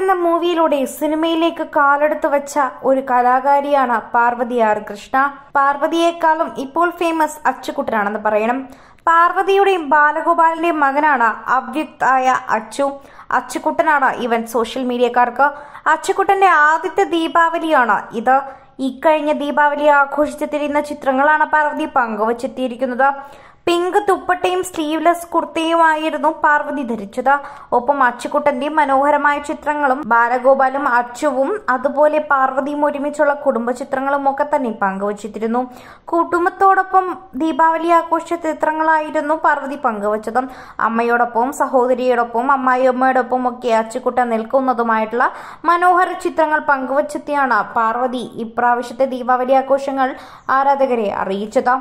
എന്ന മൂവിയിലൂടെ സിനിമയിലേക്ക് കാലെടുത്തു വച്ച ഒരു കലാകാരിയാണ് പാർവതി ആർ കൃഷ്ണ പാർവതിയേക്കാളും ഇപ്പോൾ ഫേമസ് അച്ചുകുട്ടനാണെന്ന് പറയണം പാർവതിയുടെയും ബാലഗോപാലിന്റെയും മകനാണ് അവ്യുക്തായ അച്ചു അച്ചുകുട്ടനാണ് ഇവൻ സോഷ്യൽ മീഡിയക്കാർക്ക് അച്ചുകുട്ടന്റെ ആദ്യത്തെ ദീപാവലിയാണ് ഇത് ഇക്കഴിഞ്ഞ ദീപാവലി ആഘോഷിച്ചെത്തിയിരുന്ന ചിത്രങ്ങളാണ് പാർവതി പങ്കുവച്ചെത്തിയിരിക്കുന്നത് പിങ്ക് തുപ്പട്ടയും സ്ലീവ്ലെസ് കുർത്തയുമായിരുന്നു പാർവതി ധരിച്ചത് ഒപ്പം അച്ചുക്കുട്ടന്റെ മനോഹരമായ ചിത്രങ്ങളും ബാലഗോപാലും അച്ചുവും അതുപോലെ പാർവതിയും ഒരുമിച്ചുള്ള കുടുംബ ചിത്രങ്ങളും ഒക്കെ തന്നെ പങ്കുവച്ചിരുന്നു കുടുംബത്തോടൊപ്പം ദീപാവലി ആഘോഷ ചിത്രങ്ങളായിരുന്നു പാർവതി പങ്കുവച്ചത് അമ്മയോടൊപ്പം സഹോദരിയോടൊപ്പം അമ്മായിയമ്മയോടൊപ്പം ഒക്കെ അച്ചുകുട്ടൻ നിൽക്കുന്നതുമായിട്ടുള്ള മനോഹര ചിത്രങ്ങൾ പങ്കുവച്ചെത്തിയാണ് പാർവതി ഇപ്രാവശ്യത്തെ ദീപാവലി ആഘോഷങ്ങൾ ആരാധകരെ അറിയിച്ചത്